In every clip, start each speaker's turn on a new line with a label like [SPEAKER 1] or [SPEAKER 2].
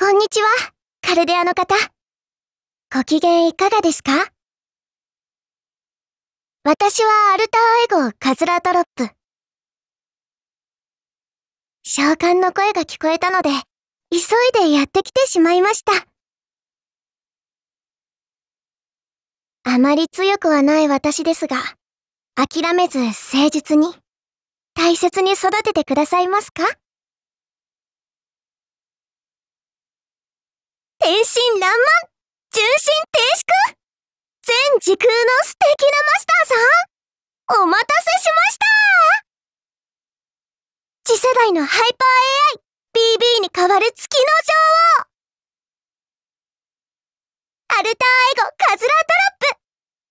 [SPEAKER 1] こんにちは、カルデアの方。ご機嫌いかがですか私はアルターエゴ、カズラドロップ。召喚の声が聞こえたので、急いでやってきてしまいました。あまり強くはない私ですが、諦めず誠実に、大切に育ててくださいますか天真爛漫純真低粛全時空の素敵なマスターさんお待たせしました次世代のハイパー AIBB に代わる月の女王アルターエゴカズラドラッ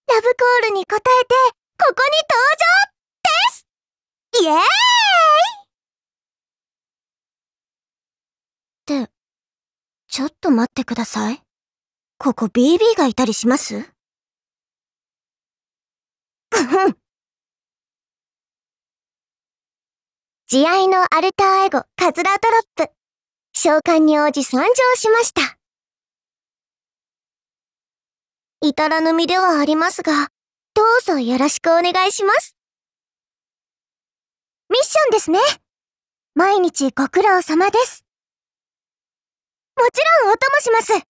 [SPEAKER 1] プラブコールに応えてここに登場ですイエーイってちょっと待ってください。ここ BB がいたりしますふふん。慈愛のアルターエゴ、カズラトロップ。召喚に応じ参上しました。至らぬ身ではありますが、どうぞよろしくお願いします。ミッションですね。毎日ご苦労様です。もちろんお供します。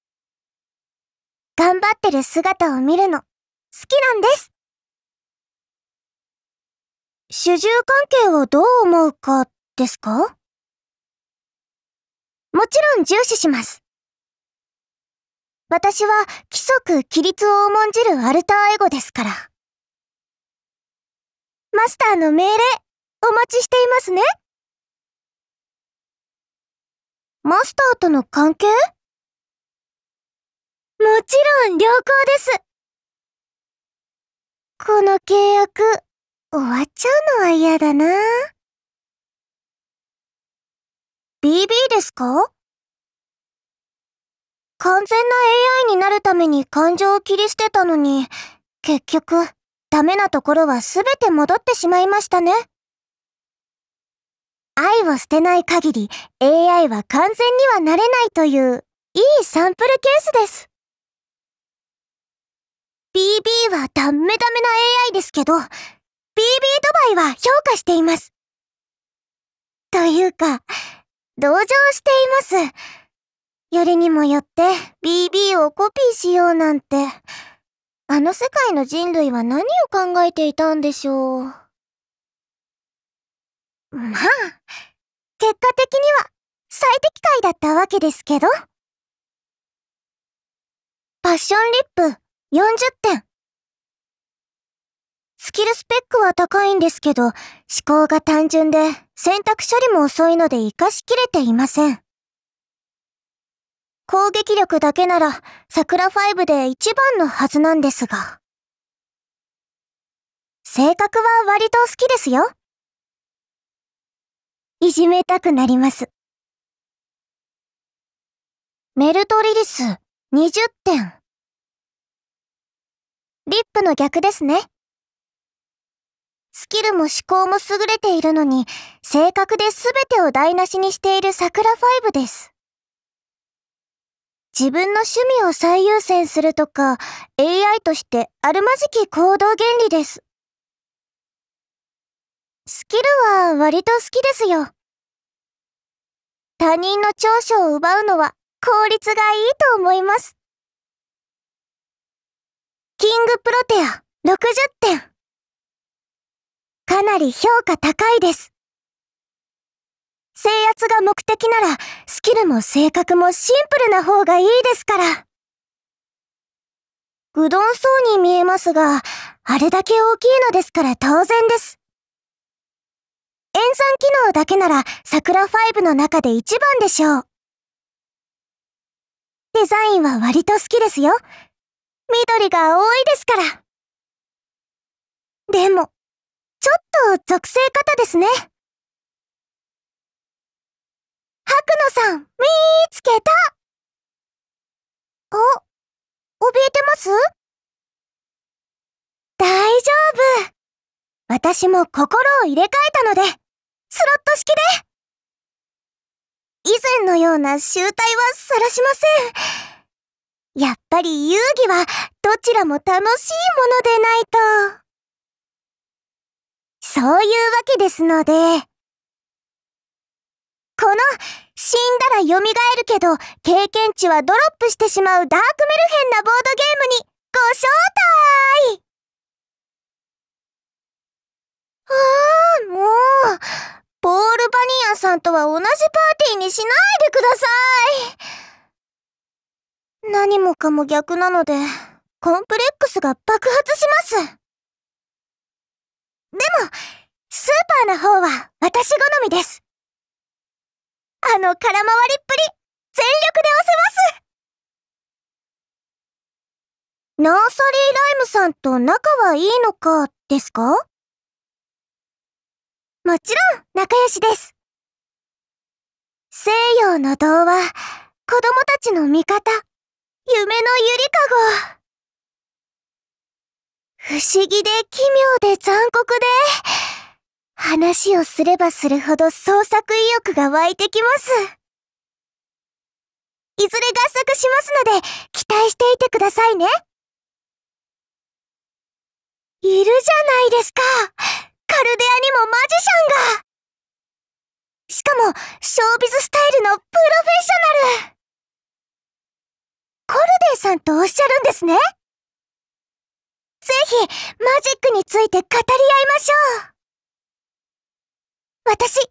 [SPEAKER 1] 頑張ってる姿を見るの、好きなんです。主従関係をどう思うかですかもちろん重視します。私は規則規律を重んじるアルターエゴですから。マスターの命令、お待ちしていますね。マスターとの関係もちろん良好ですこの契約終わっちゃうのは嫌だな BB ですか完全な AI になるために感情を切り捨てたのに結局ダメなところは全て戻ってしまいましたね。愛を捨てない限り AI は完全にはなれないといういいサンプルケースです。BB はダメダメな AI ですけど、BB ドバイは評価しています。というか、同情しています。よりにもよって BB をコピーしようなんて、あの世界の人類は何を考えていたんでしょう。まあ、結果的には最適解だったわけですけど。パッションリップ40点。スキルスペックは高いんですけど、思考が単純で選択処理も遅いので活かしきれていません。攻撃力だけなら、桜5で一番のはずなんですが。性格は割と好きですよ。いじめたくなります。メルトリリス20点。リップの逆ですね。スキルも思考も優れているのに、性格で全てを台無しにしている桜ブです。自分の趣味を最優先するとか、AI としてあるまじき行動原理です。スキルは割と好きですよ。他人の長所を奪うのは効率がいいと思います。キングプロテア60点。かなり評価高いです。制圧が目的ならスキルも性格もシンプルな方がいいですから。うどんそうに見えますが、あれだけ大きいのですから当然です。演算機能だけなら桜5の中で一番でしょう。デザインは割と好きですよ。緑が多いですから。でも、ちょっと属性型ですね。白野さん、見つけたお、怯えてます大丈夫。私も心を入れ替えたので。スロット式で以前のような集体は晒しません。やっぱり遊戯はどちらも楽しいものでないと。そういうわけですので。この、死んだら蘇るけど、経験値はドロップしてしまうダークメルヘンなボードゲームに、ご招待ああ、もう、ポール・バニアさんとは同じパーティーにしないでください何もかも逆なので、コンプレックスが爆発しますでも、スーパーの方は私好みです。あの空回りっぷり、全力で押せますナーサリーライムさんと仲はいいのか、ですかもちろん仲良しです。西洋の童話、子供たちの味方、夢のゆりかご。不思議で奇妙で残酷で、話をすればするほど創作意欲が湧いてきます。いずれ合作しますので、期待していてくださいね。いるじゃないですか。カルデアにもマジシャンがしかも、ショービズスタイルのプロフェッショナルコルデイさんとおっしゃるんですねぜひ、マジックについて語り合いましょう私、人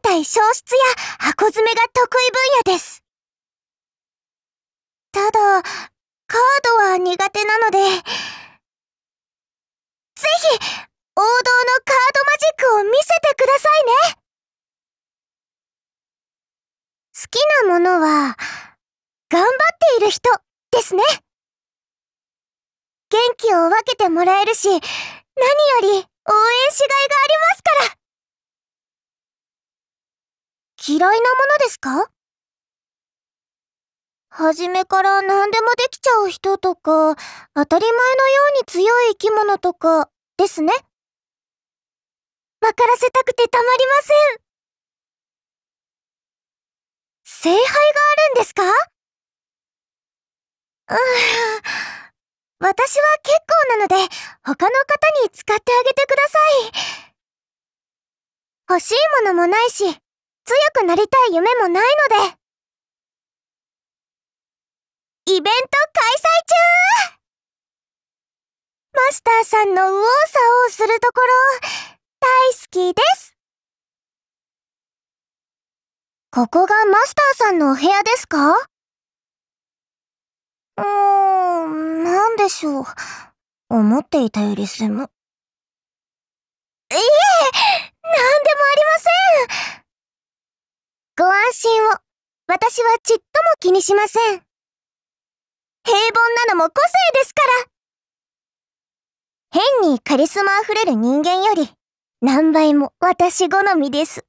[SPEAKER 1] 体消失や箱詰めが得意分野です。ただ、カードは苦手なので、ぜひ、王道のカードマジックを見せてくださいね好きなものは、頑張っている人ですね。元気を分けてもらえるし、何より応援しがいがありますから。嫌いなものですか初めから何でもできちゃう人とか、当たり前のように強い生き物とか、ですね。分からせたくてたまりません。聖杯があるんですかうん。私は結構なので、他の方に使ってあげてください。欲しいものもないし、強くなりたい夢もないので。イベント開催中マスターさんの右往左往するところ、大好きです。ここがマスターさんのお部屋ですかうーん、なんでしょう。思っていたより狭。いえ、なんでもありません。ご安心を。私はちっとも気にしません。平凡なのも個性ですから。変にカリスマ溢れる人間より、何倍も私好みです。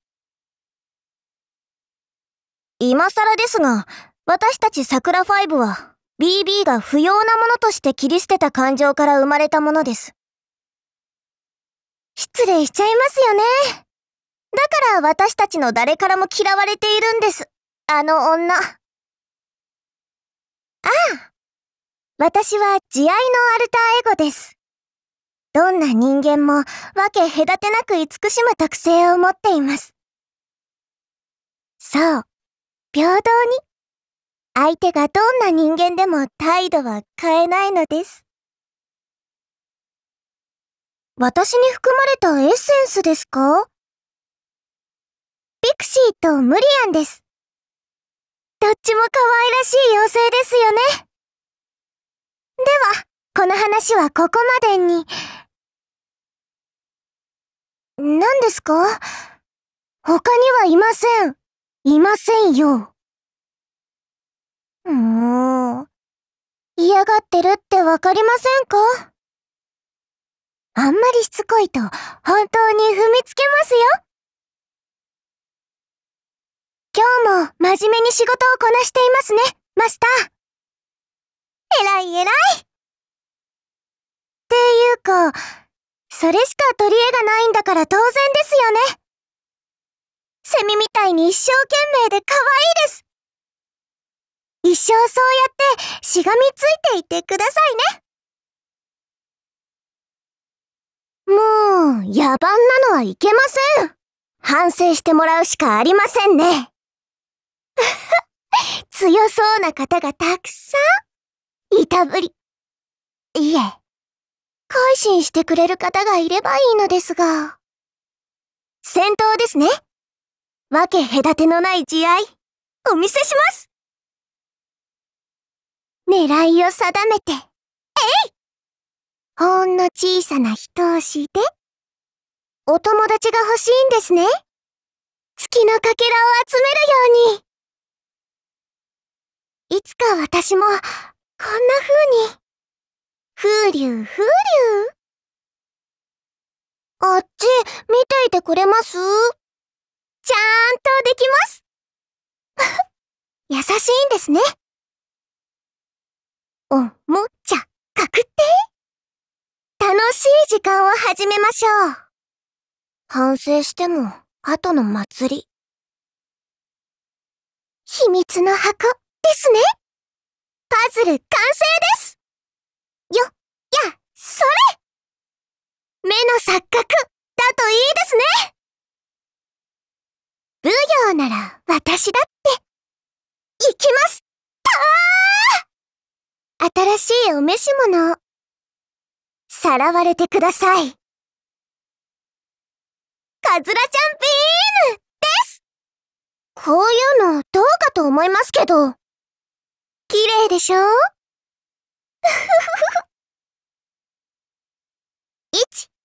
[SPEAKER 1] 今更ですが、私たち桜5は BB が不要なものとして切り捨てた感情から生まれたものです。失礼しちゃいますよね。だから私たちの誰からも嫌われているんです。あの女。ああ。私は慈愛のアルターエゴです。どんな人間も分け隔てなく慈しむ特性を持っています。そう、平等に。相手がどんな人間でも態度は変えないのです。私に含まれたエッセンスですかピクシーとムリアンです。どっちも可愛らしい妖精ですよね。では、この話はここまでに。何ですか他にはいません。いませんよ。もう、嫌がってるってわかりませんかあんまりしつこいと本当に踏みつけますよ。今日も真面目に仕事をこなしていますね、マスター。偉い偉い。っていうか、それしか取り柄がないんだから当然ですよね。セミみたいに一生懸命で可愛いです。一生そうやってしがみついていてくださいね。もう、野蛮なのはいけません。反省してもらうしかありませんね。強そうな方がたくさん。いたぶり。いえ。改心してくれる方がいればいいのですが。戦闘ですね。わけ隔てのない慈愛、お見せします狙いを定めて、えいほんの小さな一押しで、お友達が欲しいんですね。月のかけらを集めるように。いつか私も、こんな風に。風流風流。あっち見ていてくれますちゃんとできます 優しいんですね。おもちゃ確定楽しい時間を始めましょう。反省しても、後の祭り。秘密の箱ですね。パズル完成ですよ、や、それ目の錯覚だといいですね武行なら私だって行きますたー新しいお召し物をさらわれてくださいカズラちゃんビームですこういうのどうかと思いますけど綺麗でしょ1、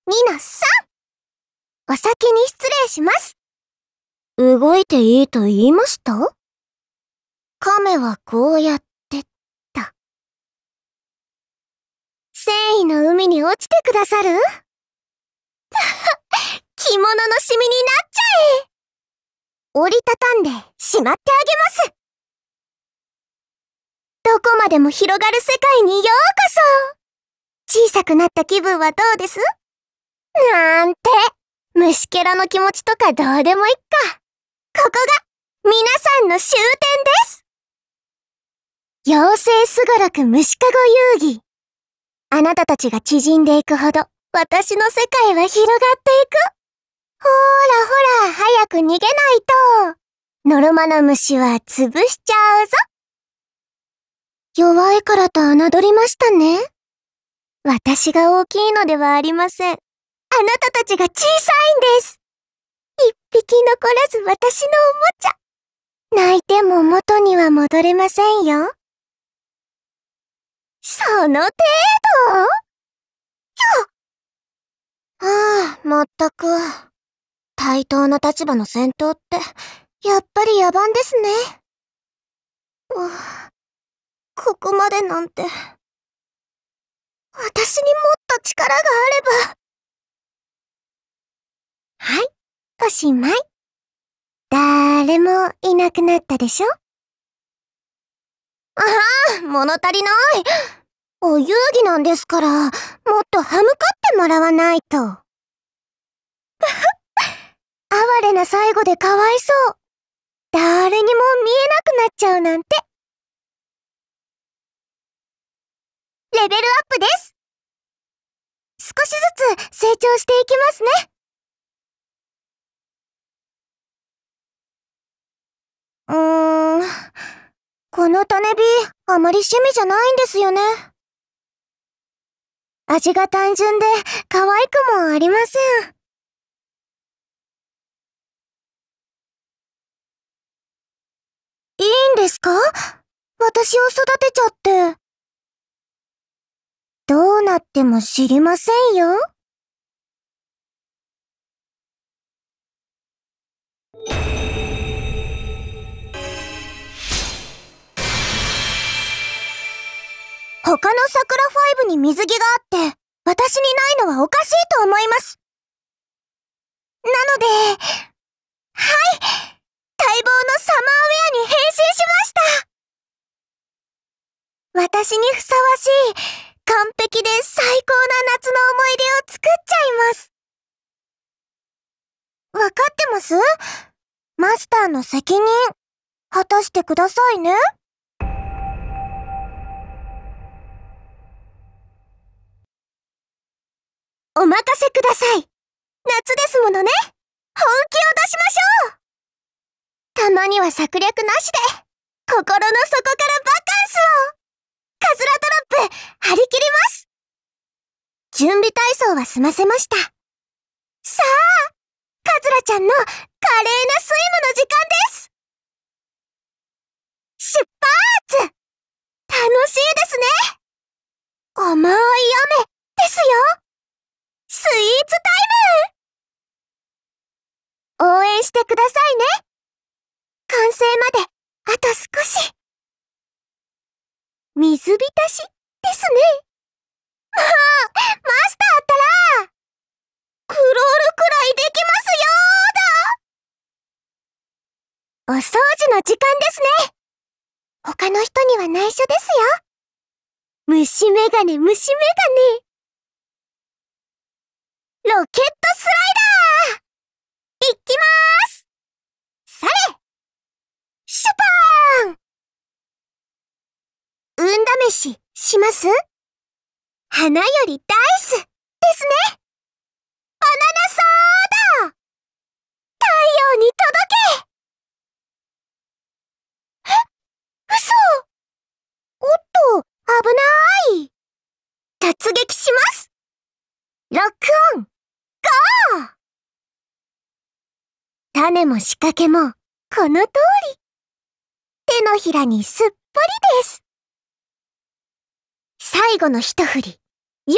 [SPEAKER 1] 2の3お先に失礼します動いていいと言いました亀はこうやってった。繊維の海に落ちてくださる 着物のシミになっちゃえ折りたたんでしまってあげますこまでも広がる世界にようこそ小さくなった気分はどうですなんて、虫けらの気持ちとかどうでもいっか。ここが、皆さんの終点です妖精すごろく虫かご遊戯。あなたたちが縮んでいくほど、私の世界は広がっていく。ほーらほら、早く逃げないと。ノルマの虫は潰しちゃうぞ。弱いからと侮りましたね。私が大きいのではありません。あなたたちが小さいんです。一匹残らず私のおもちゃ。泣いても元には戻れませんよ。その程度ああ、まったく。対等な立場の戦闘って、やっぱり野蛮ですね。ここまでなんて。私にもっと力があれば。はい、おしまい。だーれもいなくなったでしょああ、物足りない。お遊戯なんですから、もっと歯向かってもらわないと。哀れな最後でかわいそう。誰にも見えなくなっちゃうなんて。レベルアップです少しずつ成長していきますねうーん、この種火、あまり趣味じゃないんですよね。味が単純で、可愛くもありません。いいんですか私を育てちゃって。どうなっても知りませんよ。他の桜ファイブに水着があって、私にないのはおかしいと思います。なので、はい待望のサマーウェアに変身しました私にふさわしい、完璧で最高な夏の思い出を作っちゃいます。わかってますマスターの責任、果たしてくださいね。お任せください。夏ですものね。本気を出しましょうたまには策略なしで、心の底からバカンスをカズラトラップ、張り切ります準備体操は済ませました。さあ、カズラちゃんの華麗なスイムの時間です出発楽しいですね甘い雨ですよスイーツタイム応援してくださいね完成まであと少し水浸しですね。もうマスターったら、クロールくらいできますよーだお掃除の時間ですね他の人には内緒ですよ虫眼鏡、虫眼鏡。ロケットスライダー行きまーす運試しします花よりダイスですねバナナソーダ太陽に届けえ嘘おっと危ない突撃しますロックオンゴー種も仕掛けもこの通り手のひらにすっぽりです最後の一振り。よ、い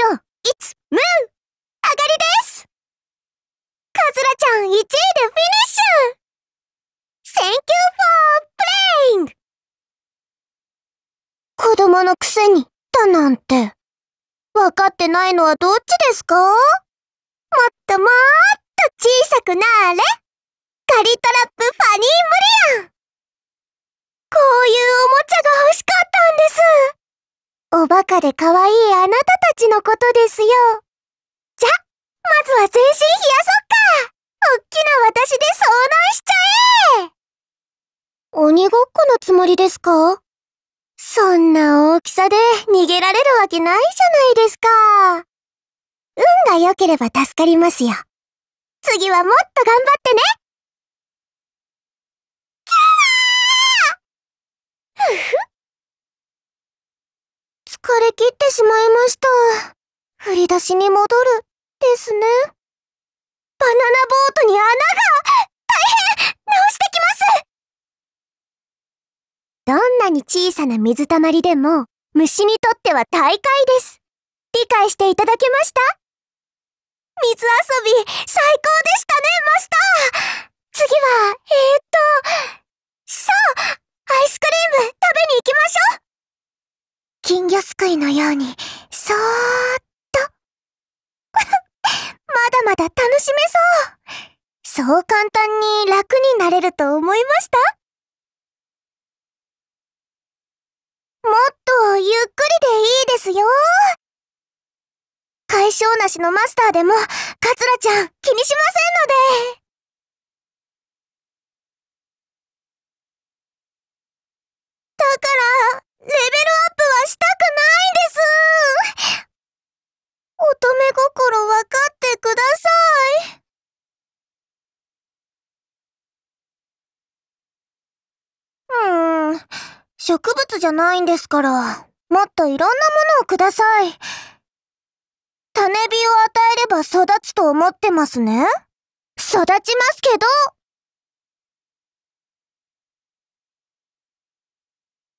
[SPEAKER 1] つ、ムー上がりですカズラちゃん1位でフィニッシュ !Thank you for playing! 子供のくせに、だなんて。わかってないのはどっちですかもっともーっと小さくなーれカリトラップファニームリアンこういうおもちゃが欲しかったんですおバカで可愛いあなたたちのことですよ。じゃ、まずは全身冷やそっかおっきな私で遭難しちゃえ鬼ごっこのつもりですかそんな大きさで逃げられるわけないじゃないですか。運が良ければ助かりますよ。次はもっと頑張ってねキャーふふ 枯れ切ってしまいました。振り出しに戻る、ですね。バナナボートに穴が大変直してきますどんなに小さな水たまりでも、虫にとっては大会です。理解していただけました水遊び、最高でしたね、マスター次は、えー、っと、そうアイスクリーム食べに行きましょう金魚すくいのように、そーっと。まだまだ楽しめそう。そう簡単に楽になれると思いましたもっとゆっくりでいいですよ。解消なしのマスターでも、カツラちゃん気にしませんので。だから、レベルアップはしたくないんです乙女心わかってくださいうーん植物じゃないんですからもっといろんなものをください種火を与えれば育つと思ってますね育ちますけど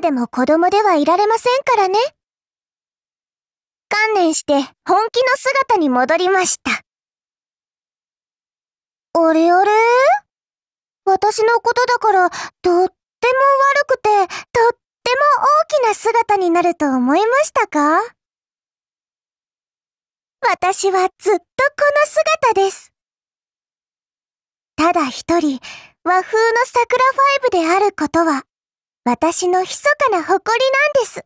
[SPEAKER 1] でも子供ではいられませんからね。観念して本気の姿に戻りました。あれあれ私のことだから、とっても悪くて、とっても大きな姿になると思いましたか私はずっとこの姿です。ただ一人、和風の桜ファイブであることは私の密かな誇りなんです。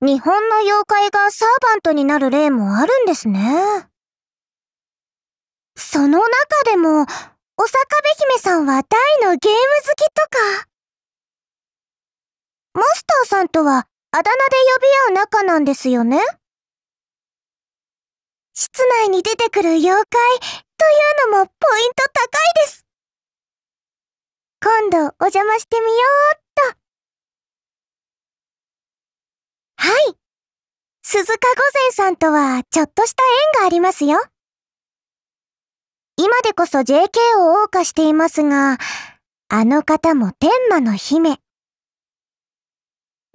[SPEAKER 1] 日本の妖怪がサーバントになる例もあるんですね。その中でも、お坂部姫さんは大のゲーム好きとか。マスターさんとはあだ名で呼び合う仲なんですよね室内に出てくる妖怪、のもポイント高いです。今度お邪魔してみようっと。はい。鈴鹿御前さんとはちょっとした縁がありますよ。今でこそ JK を謳歌していますが、あの方も天魔の姫。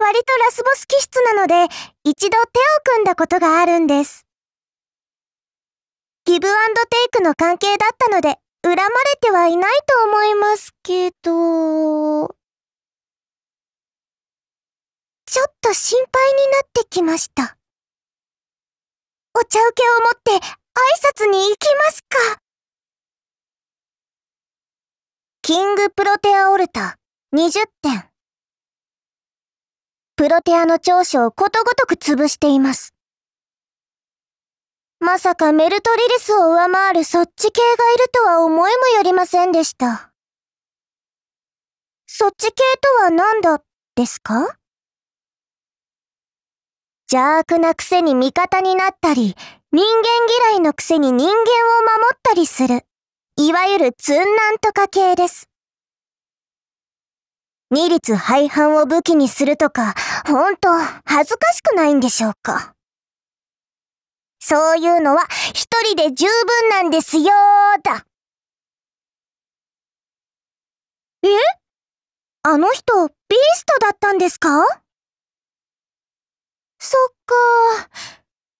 [SPEAKER 1] 割とラスボス気質なので、一度手を組んだことがあるんです。ギブアンドテイクの関係だったので、恨まれてはいないと思いますけど、ちょっと心配になってきました。お茶受けを持って挨拶に行きますか。キングプロテアオルタ20点。プロテアの長所をことごとく潰しています。まさかメルトリリスを上回るそっち系がいるとは思いもよりませんでした。そっち系とは何だ、ですか邪悪なくせに味方になったり、人間嫌いのくせに人間を守ったりする、いわゆるツンなんとか系です。二律廃反を武器にするとか、ほんと恥ずかしくないんでしょうか。そういうのは一人で十分なんですよだ。えあの人、ビーストだったんですかそっか。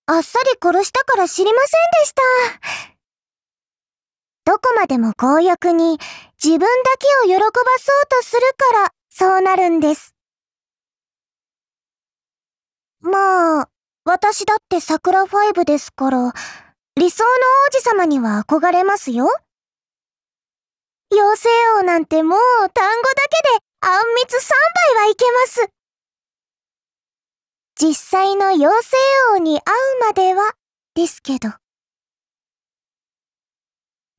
[SPEAKER 1] あっさり殺したから知りませんでした。どこまでも強欲に自分だけを喜ばそうとするからそうなるんです。まあ、私だって桜5ですから、理想の王子様には憧れますよ。妖精王なんてもう単語だけであんみつ3杯はいけます。実際の妖精王に会うまでは、ですけど。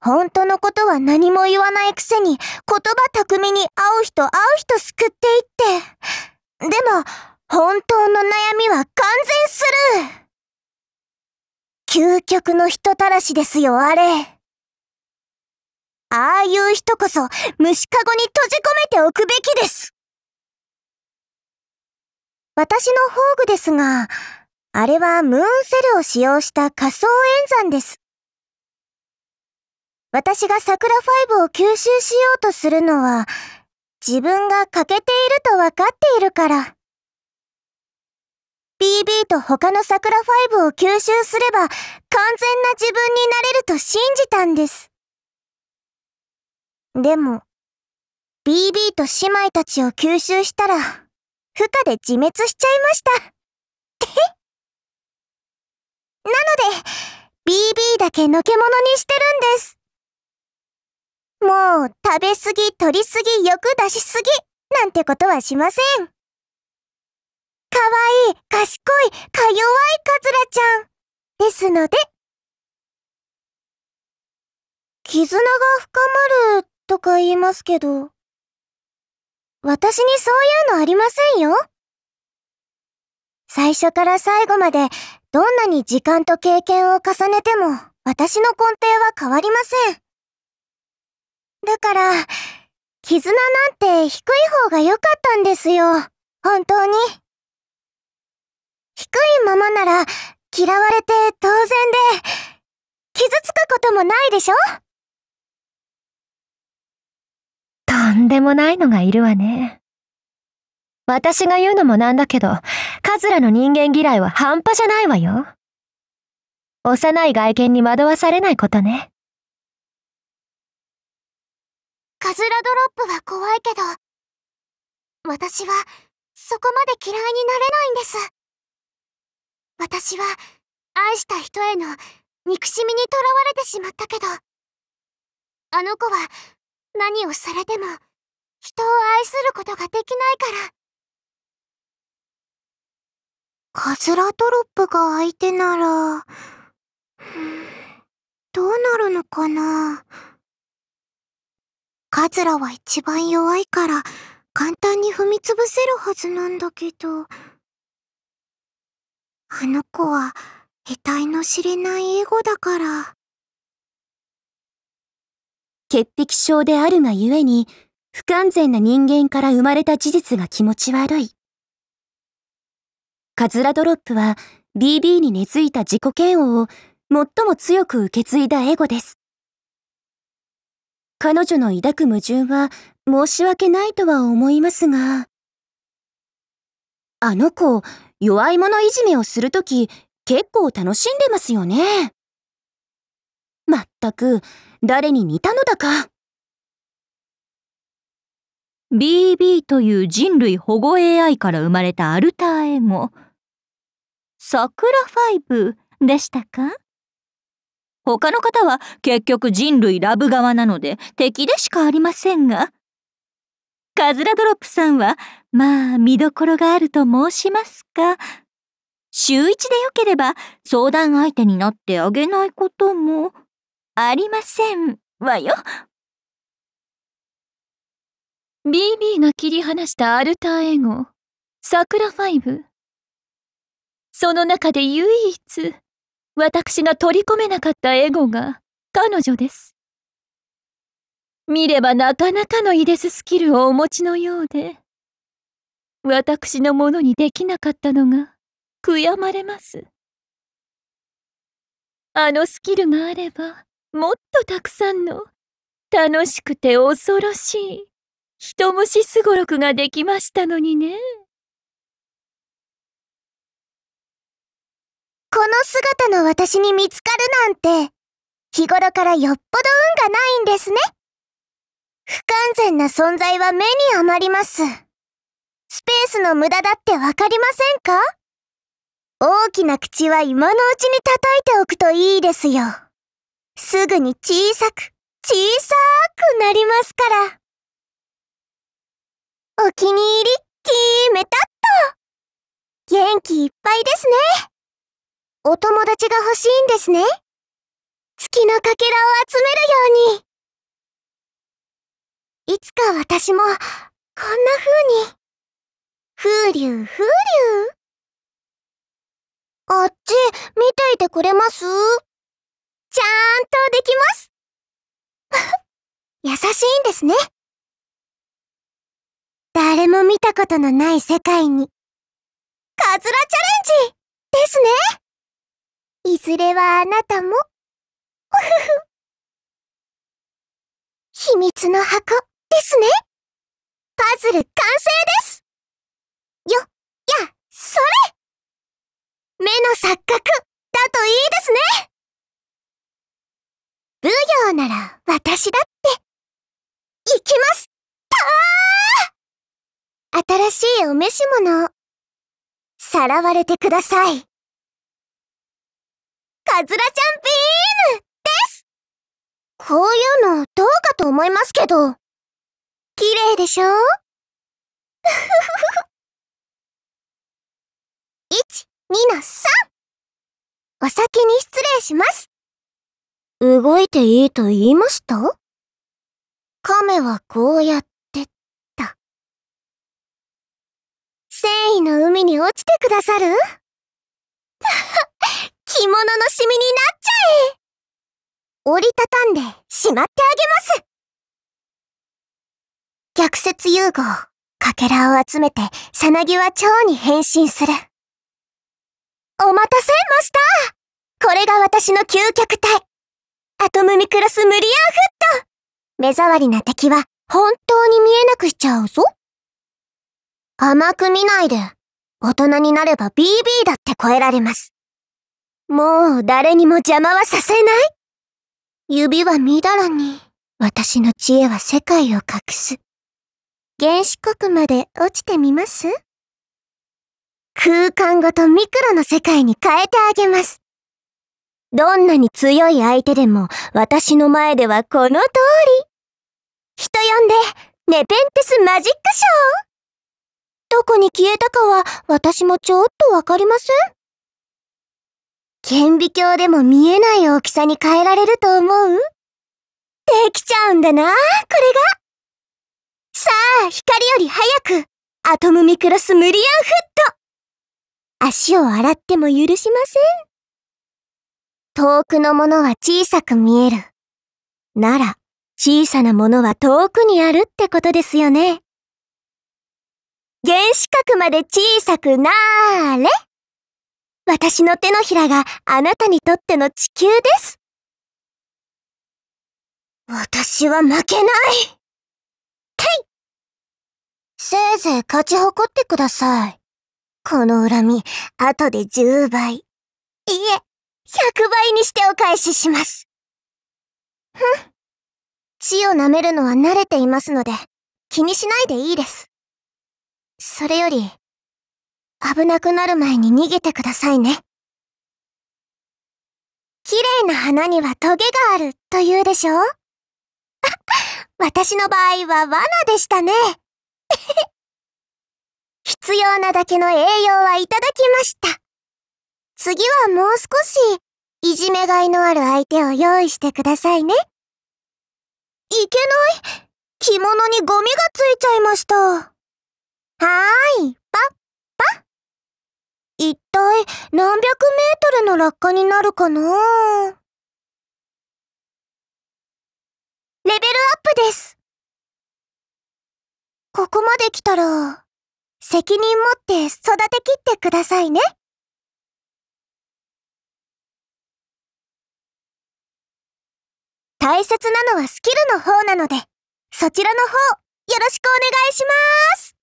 [SPEAKER 1] 本当のことは何も言わないくせに、言葉巧みに会う人会う人救っていって。でも、本当の悩みは完全する究極の人たらしですよ、あれ。ああいう人こそ虫かごに閉じ込めておくべきです私の宝具ですが、あれはムーンセルを使用した仮想演算です。私が桜ファイブを吸収しようとするのは、自分が欠けていると分かっているから。BB と他の桜ファイブを吸収すれば完全な自分になれると信じたんです。でも、BB と姉妹たちを吸収したら、負荷で自滅しちゃいました。なので、BB だけのけものにしてるんです。もう、食べ過ぎ、取りすぎ、欲出しすぎ、なんてことはしません。かわいい、賢い、か弱いカズラちゃん。ですので。絆が深まるとか言いますけど、私にそういうのありませんよ。最初から最後までどんなに時間と経験を重ねても私の根底は変わりません。だから、絆なんて低い方が良かったんですよ。本当に。低いままなら嫌われて当然で、傷つくこともないでしょとんでもないのがいるわね。私が言うのもなんだけど、カズラの人間嫌いは半端じゃないわよ。幼い外見に惑わされないことね。カズラドロップは怖いけど、私はそこまで嫌いになれないんです。私は愛した人への憎しみにとらわれてしまったけどあの子は何をされても人を愛することができないからカズラドロップが相手ならどうなるのかなカズラは一番弱いから簡単に踏みつぶせるはずなんだけど。あの子は得体の知れないエゴだから潔癖症であるがゆえに不完全な人間から生まれた事実が気持ち悪いカズラドロップは BB に根付いた自己嫌悪を最も強く受け継いだエゴです彼女の抱く矛盾は申し訳ないとは思いますがあの子弱い者いじめをするとき、結構楽しんでますよね。まったく、誰に似たのだか。BB という人類保護 AI から生まれたアルターサクラファイブでしたか他の方は結局人類ラブ側なので敵でしかありませんが。カズラドロップさんはまあ、見どころがあると申しますか。週一でよければ、相談相手になってあげないことも、ありませんわよ。BB が切り離したアルターエゴ、サクラファイブ。その中で唯一、私が取り込めなかったエゴが彼女です。見ればなかなかのイデススキルをお持ちのようで、私のものにできなかったのが悔やまれます。あのスキルがあればもっとたくさんの楽しくて恐ろしい人虫すごろくができましたのにね。この姿の私に見つかるなんて日頃からよっぽど運がないんですね。不完全な存在は目に余ります。スペースの無駄だってわかりませんか大きな口は今のうちに叩いておくといいですよ。すぐに小さく、小さーくなりますから。お気に入り、ーめたっと。元気いっぱいですね。お友達が欲しいんですね。月のかけらを集めるように。いつか私も、こんな風に。風流風流。あっち見ていてくれますちゃんとできます 優しいんですね。誰も見たことのない世界に。カズラチャレンジですねいずれはあなたも。秘密の箱ですね。パズル完成ですそれ目の錯覚だといいですね奉行なら私だって行きますたー新しいお召し物をさらわれてくださいカズラちゃんビームですこういうのどうかと思いますけど綺麗でしょふふふふ。1、2の 3! お先に失礼します。動いていいと言いました亀はこうやってった。繊維の海に落ちてくださる 着物のシミになっちゃえ折りたたんでしまってあげます逆説融合、欠片を集めてさなぎは蝶に変身する。お待たせスターこれが私の究極体。アトムミクロスムリアンフット目障りな敵は本当に見えなくしちゃうぞ。甘く見ないで、大人になれば BB だって超えられます。もう誰にも邪魔はさせない指は乱らに、私の知恵は世界を隠す。原子核まで落ちてみます空間ごとミクロの世界に変えてあげます。どんなに強い相手でも私の前ではこの通り。人呼んで、ネペンテスマジックショーどこに消えたかは私もちょっとわかりません。顕微鏡でも見えない大きさに変えられると思うできちゃうんだな、これが。さあ、光より早く、アトムミクロス無理アンフット足を洗っても許しません。遠くのものは小さく見える。なら、小さなものは遠くにあるってことですよね。原子核まで小さくなーれ私の手のひらがあなたにとっての地球です。私は負けないていせいぜい勝ち誇ってください。この恨み、後で10倍。いえ、100倍にしてお返しします。ふん。血を舐めるのは慣れていますので、気にしないでいいです。それより、危なくなる前に逃げてくださいね。綺麗な花にはトゲがあると言うでしょ 私の場合は罠でしたね。必要なだけの栄養はいただきました。次はもう少し、いじめがいのある相手を用意してくださいね。いけない着物にゴミがついちゃいました。はーい、パッパ。一体何百メートルの落下になるかなレベルアップです。ここまで来たら、責任持って育てきってくださいね。大切なのはスキルの方なので、そちらの方、よろしくお願いします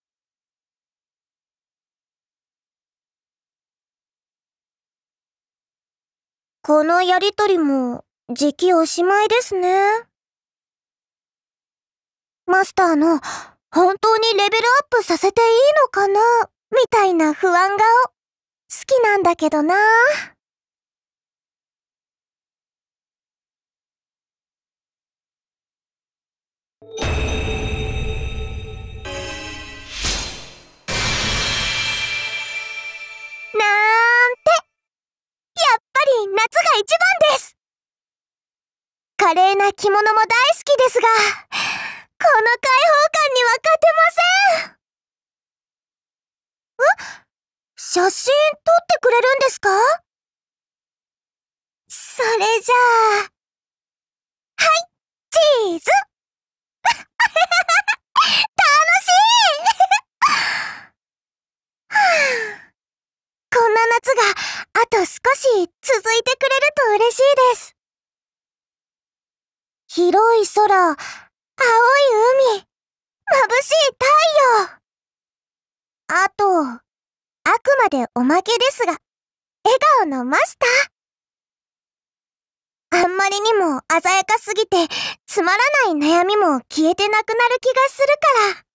[SPEAKER 1] このやりとりも、時期おしまいですね。マスターの、本当にレベルアップさせていいのかなみたいな不安顔。好きなんだけどななーんてやっぱり夏が一番です華麗な着物も大好きですがこの解放感には勝てませんえ写真撮ってくれるんですかそれじゃあ、はい、チーズ楽しいこんな夏があと少し続いてくれると嬉しいです。広い空、青い海。眩しい太陽。あと、あくまでおまけですが、笑顔のマスター。あんまりにも鮮やかすぎて、つまらない悩みも消えてなくなる気がするから。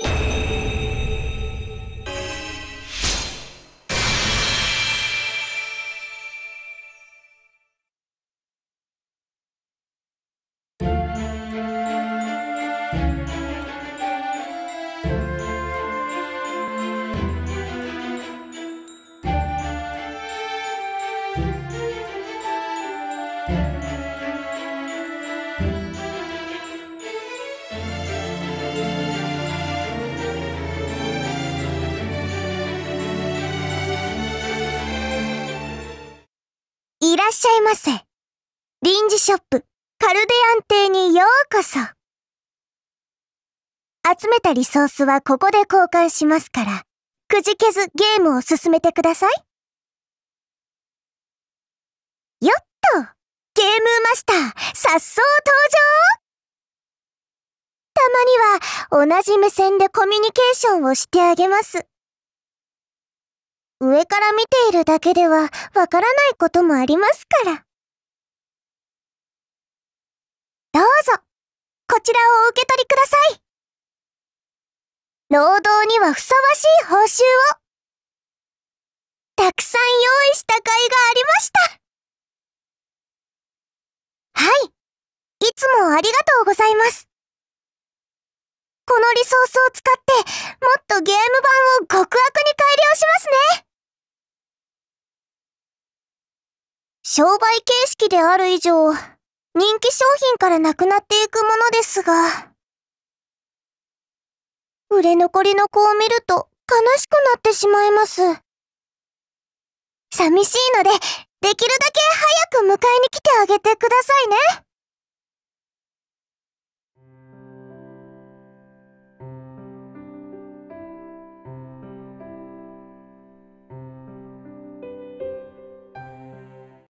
[SPEAKER 1] Thank you. しゃいませ。臨時ショップ、カルデアン邸にようこそ。集めたリソースはここで交換しますから、くじけずゲームを進めてください。よっとゲームマスター、さっそう登場たまには、同じ目線でコミュニケーションをしてあげます。上から見ているだけではわからないこともありますから。どうぞ、こちらをお受け取りください。労働にはふさわしい報酬を。たくさん用意した甲斐がありました。はい。いつもありがとうございます。このリソースを使って、もっとゲーム版を極悪に改良しますね。商売形式である以上、人気商品からなくなっていくものですが、売れ残りの子を見ると悲しくなってしまいます。寂しいので、できるだけ早く迎えに来てあげてくださいね。